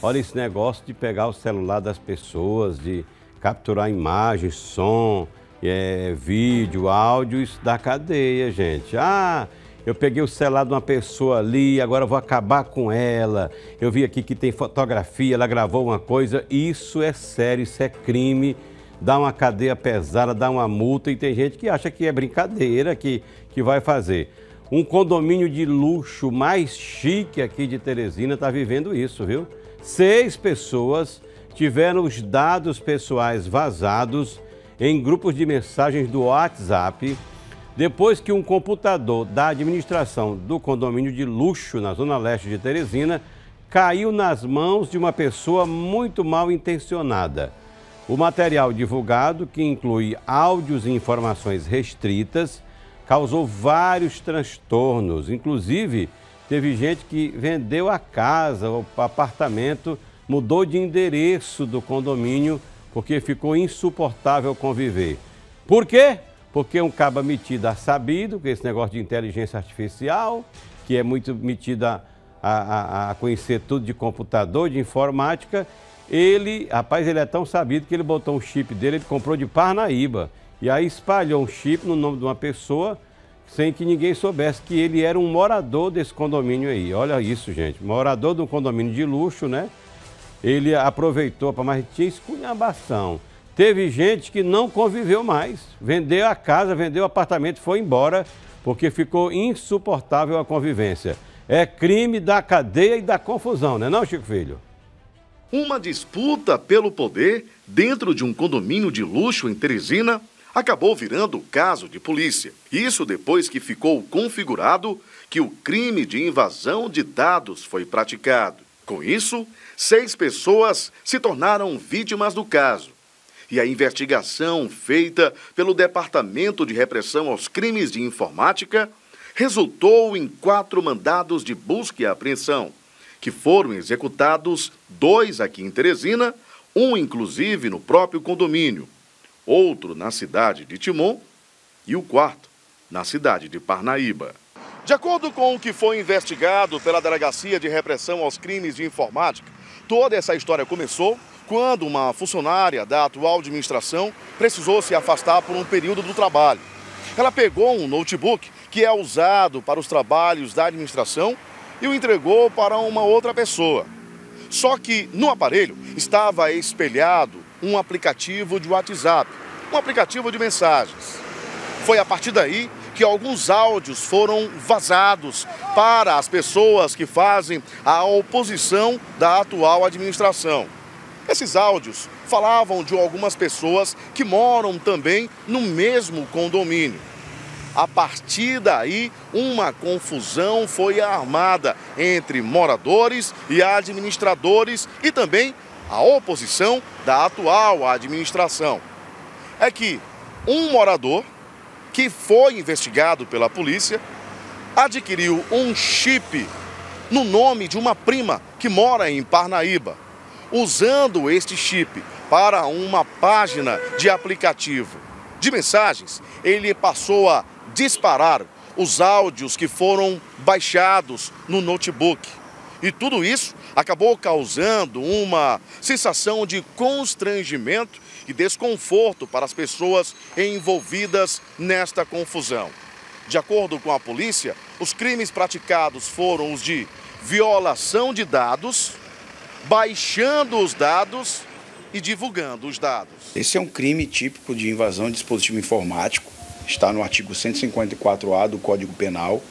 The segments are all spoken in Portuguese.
Olha esse negócio de pegar o celular das pessoas, de capturar imagens, som, é, vídeo, áudio, isso dá cadeia, gente. Ah, eu peguei o celular de uma pessoa ali, agora vou acabar com ela. Eu vi aqui que tem fotografia, ela gravou uma coisa. Isso é sério, isso é crime. Dá uma cadeia pesada, dá uma multa e tem gente que acha que é brincadeira que, que vai fazer. Um condomínio de luxo mais chique aqui de Teresina está vivendo isso, viu? seis pessoas tiveram os dados pessoais vazados em grupos de mensagens do WhatsApp depois que um computador da administração do condomínio de luxo na zona leste de Teresina caiu nas mãos de uma pessoa muito mal intencionada. O material divulgado, que inclui áudios e informações restritas, causou vários transtornos, inclusive Teve gente que vendeu a casa, o apartamento, mudou de endereço do condomínio porque ficou insuportável conviver. Por quê? Porque um caba a sabido, que é esse negócio de inteligência artificial, que é muito metido a, a, a conhecer tudo de computador, de informática, ele, rapaz, ele é tão sabido que ele botou um chip dele, ele comprou de Parnaíba. E aí espalhou um chip no nome de uma pessoa sem que ninguém soubesse que ele era um morador desse condomínio aí. Olha isso, gente. Morador de um condomínio de luxo, né? Ele aproveitou para mais tinha escunhabação. Teve gente que não conviveu mais, vendeu a casa, vendeu o apartamento, foi embora porque ficou insuportável a convivência. É crime da cadeia e da confusão, não é não, Chico Filho? Uma disputa pelo poder dentro de um condomínio de luxo em Teresina acabou virando caso de polícia. Isso depois que ficou configurado que o crime de invasão de dados foi praticado. Com isso, seis pessoas se tornaram vítimas do caso. E a investigação feita pelo Departamento de Repressão aos Crimes de Informática resultou em quatro mandados de busca e apreensão, que foram executados dois aqui em Teresina, um inclusive no próprio condomínio outro na cidade de Timon e o quarto na cidade de Parnaíba. De acordo com o que foi investigado pela Delegacia de Repressão aos Crimes de Informática, toda essa história começou quando uma funcionária da atual administração precisou se afastar por um período do trabalho. Ela pegou um notebook que é usado para os trabalhos da administração e o entregou para uma outra pessoa. Só que no aparelho estava espelhado um aplicativo de WhatsApp, um aplicativo de mensagens. Foi a partir daí que alguns áudios foram vazados para as pessoas que fazem a oposição da atual administração. Esses áudios falavam de algumas pessoas que moram também no mesmo condomínio. A partir daí, uma confusão foi armada entre moradores e administradores e também a oposição da atual administração. É que um morador que foi investigado pela polícia adquiriu um chip no nome de uma prima que mora em Parnaíba, usando este chip para uma página de aplicativo de mensagens, ele passou a disparar os áudios que foram baixados no notebook. E tudo isso acabou causando uma sensação de constrangimento e desconforto para as pessoas envolvidas nesta confusão. De acordo com a polícia, os crimes praticados foram os de violação de dados, baixando os dados e divulgando os dados. Esse é um crime típico de invasão de dispositivo informático, está no artigo 154-A do Código Penal.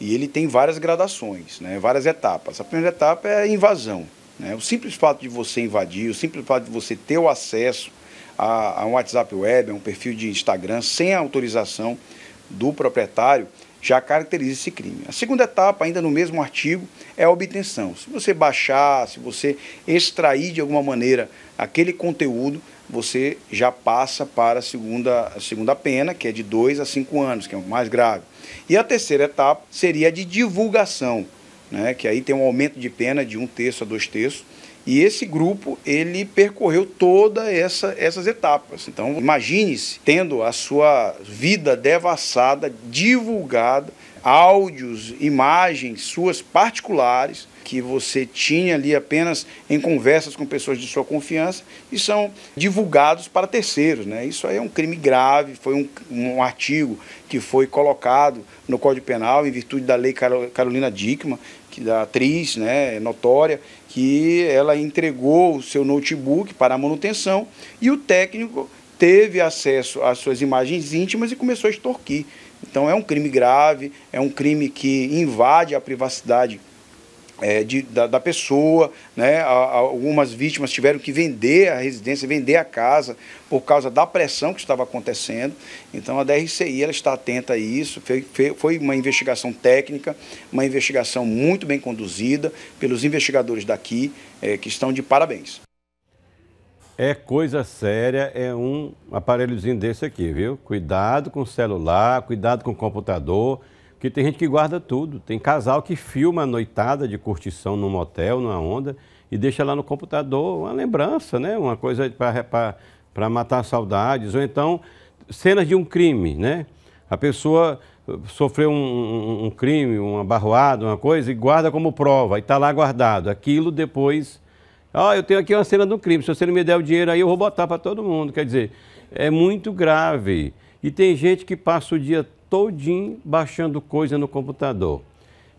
E ele tem várias gradações, né, várias etapas. A primeira etapa é a invasão. Né? O simples fato de você invadir, o simples fato de você ter o acesso a, a um WhatsApp web, a um perfil de Instagram sem a autorização do proprietário, já caracteriza esse crime. A segunda etapa, ainda no mesmo artigo, é a obtenção. Se você baixar, se você extrair de alguma maneira aquele conteúdo, você já passa para a segunda, a segunda pena, que é de 2 a 5 anos, que é o mais grave. E a terceira etapa seria a de divulgação, né, que aí tem um aumento de pena de um terço a dois terços, e esse grupo, ele percorreu todas essa, essas etapas. Então, imagine-se tendo a sua vida devassada, divulgada, áudios, imagens suas particulares que você tinha ali apenas em conversas com pessoas de sua confiança e são divulgados para terceiros. Né? Isso aí é um crime grave, foi um, um artigo que foi colocado no Código Penal em virtude da lei Carolina Dickman, que da atriz né, notória, que ela entregou o seu notebook para manutenção e o técnico teve acesso às suas imagens íntimas e começou a extorquir. Então é um crime grave, é um crime que invade a privacidade é, de, da, da, pessoa. Né? Algumas vítimas tiveram que vender a residência, vender a casa, por causa da pressão que estava acontecendo. Então a DRCI ela está atenta a isso. Foi, uma investigação técnica, uma investigação muito bem conduzida pelos investigadores daqui, é, que estão de parabéns. É coisa séria, é um aparelhozinho desse aqui, viu? Cuidado com o celular, cuidado com o computador, que tem gente que guarda tudo. Tem casal que filma a noitada de curtição num motel, numa onda, e deixa lá no computador uma lembrança, né? Uma coisa para matar saudades, ou então cenas de um crime, né? A pessoa sofreu um, um, um crime, uma barroada, uma coisa, e guarda como prova, e está lá guardado. Aquilo depois ah, eu tenho aqui uma cena do crime, se você não me der o dinheiro aí, eu vou botar para todo mundo. Quer dizer, é muito grave. E tem gente que passa o dia todinho baixando coisa no computador.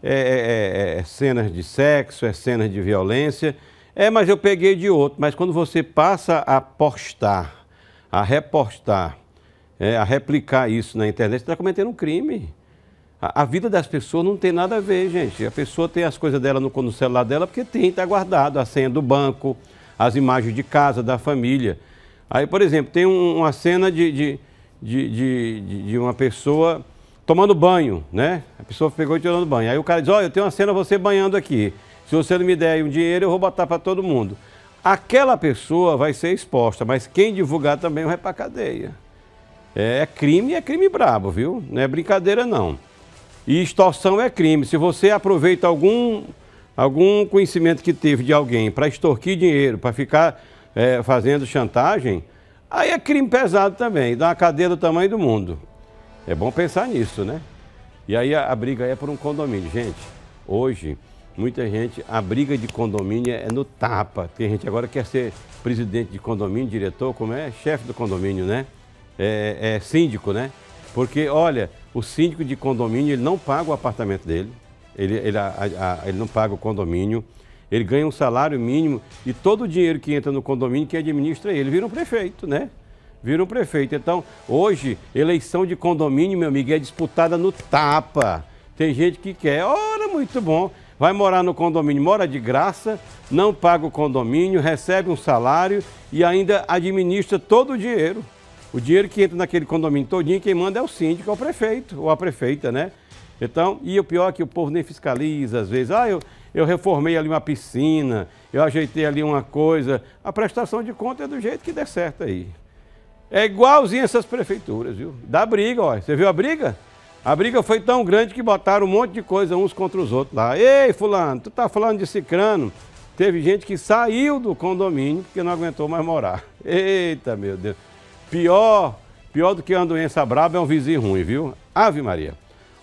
É é, é, é, é, cenas de sexo, é cenas de violência. É, mas eu peguei de outro. Mas quando você passa a postar, a repostar, é, a replicar isso na internet, você está cometendo um crime. A, a, vida das pessoas não tem nada a ver, gente. A pessoa tem as coisas dela no, no celular dela porque tem, está guardado a senha do banco, as imagens de casa, da família. Aí, por exemplo, tem um, uma cena de, de, de, de, de uma pessoa tomando banho, né? A pessoa pegou e tirando banho. Aí o cara diz, olha, eu tenho uma cena você banhando aqui. Se você não me der um dinheiro, eu vou botar para todo mundo. Aquela pessoa vai ser exposta, mas quem divulgar também vai para cadeia. É, é crime, é crime brabo, viu? Não é brincadeira não. E extorsão é crime. Se você aproveita algum, algum conhecimento que teve de alguém para extorquir dinheiro, para ficar é, fazendo chantagem, aí é crime pesado também, dá uma cadeia do tamanho do mundo. É bom pensar nisso, né? E aí a, a briga é por um condomínio. Gente, hoje, muita gente, a briga de condomínio é no tapa. Tem gente agora quer ser presidente de condomínio, diretor, como é? Chefe do condomínio, né? É, é síndico, né? Porque, olha, o síndico de condomínio ele não paga o apartamento dele, ele, ele, a, a, ele não paga o condomínio, ele ganha um salário mínimo e todo o dinheiro que entra no condomínio, quem administra ele vira um prefeito, né? Vira um prefeito. Então, hoje, eleição de condomínio, meu amigo, é disputada no tapa. Tem gente que quer, ora, muito bom. Vai morar no condomínio, mora de graça, não paga o condomínio, recebe um salário e ainda administra todo o dinheiro. O dinheiro que entra naquele condomínio todinho, quem manda é o síndico, é o prefeito ou a prefeita, né? Então, e o pior é que o povo nem fiscaliza, às vezes. Ah, eu, eu reformei ali uma piscina, eu ajeitei ali uma coisa. A prestação de conta é do jeito que der certo aí. É igualzinho essas prefeituras, viu? Dá briga, ó. Você viu a briga? A briga foi tão grande que botaram um monte de coisa uns contra os outros lá. Ei, fulano, tu tá falando de cicrano? Teve gente que saiu do condomínio porque não aguentou mais morar. Eita, meu Deus. Pior, pior do que uma doença braba é um vizinho ruim, viu? Ave Maria.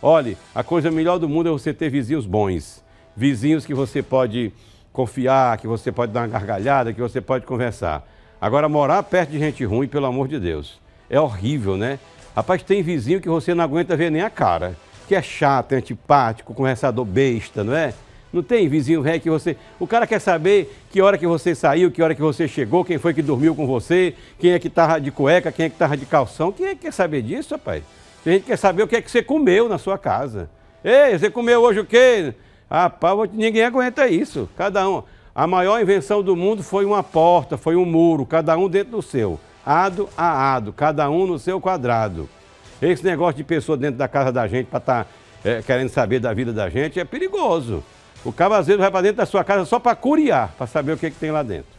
Olhe, a coisa melhor do mundo é você ter vizinhos bons. Vizinhos que você pode confiar, que você pode dar uma gargalhada, que você pode conversar. Agora, morar perto de gente ruim, pelo amor de Deus, é horrível, né? Rapaz, tem vizinho que você não aguenta ver nem a cara, que é chato, é antipático, conversador besta, não é? Não tem vizinho velho que você. O cara quer saber que hora que você saiu, que hora que você chegou, quem foi que dormiu com você, quem é que estava de cueca, quem é que estava de calção. Quem é que quer saber disso, rapaz? A gente quer saber o que é que você comeu na sua casa. Ei, você comeu hoje o quê? Rapaz, ninguém aguenta isso. Cada um. A maior invenção do mundo foi uma porta, foi um muro, cada um dentro do seu. Ado a ado, cada um no seu quadrado. Esse negócio de pessoa dentro da casa da gente para estar tá, é, querendo saber da vida da gente é perigoso. O cabazeiro vai para dentro da sua casa só para curiar, para saber o que, que tem lá dentro.